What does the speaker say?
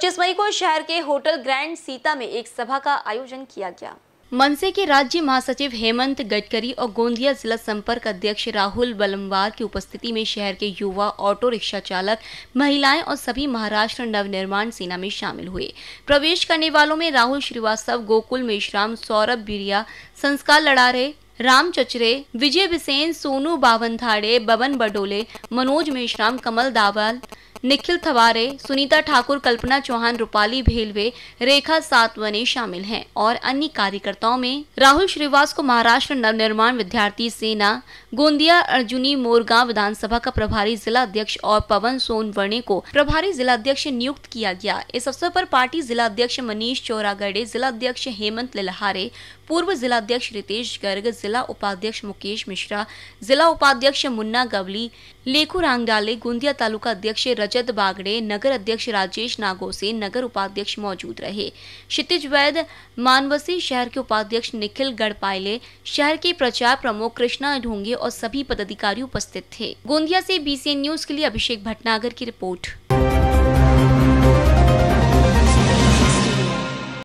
25 मई को शहर के होटल ग्रैंड सीता में एक सभा का आयोजन किया गया मनसे के राज्य महासचिव हेमंत गडकरी और गोंदिया जिला संपर्क अध्यक्ष राहुल बलमवार की उपस्थिति में शहर के युवा ऑटो रिक्शा चालक महिलाएं और सभी महाराष्ट्र नवनिर्माण सेना में शामिल हुए प्रवेश करने वालों में राहुल श्रीवास्तव गोकुल मेश्राम सौरभ बिरिया संस्कार लड़ा रहे राम चचरे विजय बिसेन सोनू बावनथाड़े बबन बडोले मनोज मेश्राम कमल दावल निखिल थवारे सुनीता ठाकुर कल्पना चौहान रूपाली भेलवे रेखा सातवने शामिल हैं और अन्य कार्यकर्ताओं में राहुल श्रीवास को महाराष्ट्र नवनिर्माण विद्यार्थी सेना गोंदिया अर्जुनी मोरगांव विधानसभा का प्रभारी जिला अध्यक्ष और पवन सोनवर्णे को प्रभारी जिला अध्यक्ष नियुक्त किया गया इस अवसर पर पार्टी जिला अध्यक्ष मनीष चौरागढ़े जिला अध्यक्ष हेमंत लिलहारे पूर्व जिला अध्यक्ष रितेश गर्ग जिला उपाध्यक्ष मुकेश मिश्रा जिला उपाध्यक्ष मुन्ना गवली लेखू रांगडाले गोंदिया तालुका अध्यक्ष रजत बागड़े नगर अध्यक्ष राजेश नागोसे नगर उपाध्यक्ष मौजूद रहे क्षितिज वैद मानवसी शहर के उपाध्यक्ष निखिल गढ़पायले शहर के प्रचार प्रमुख कृष्णा ढोंगे और सभी पदाधिकारी उपस्थित थे गोंदिया से बीसीएन न्यूज के लिए अभिषेक भटनागर की रिपोर्ट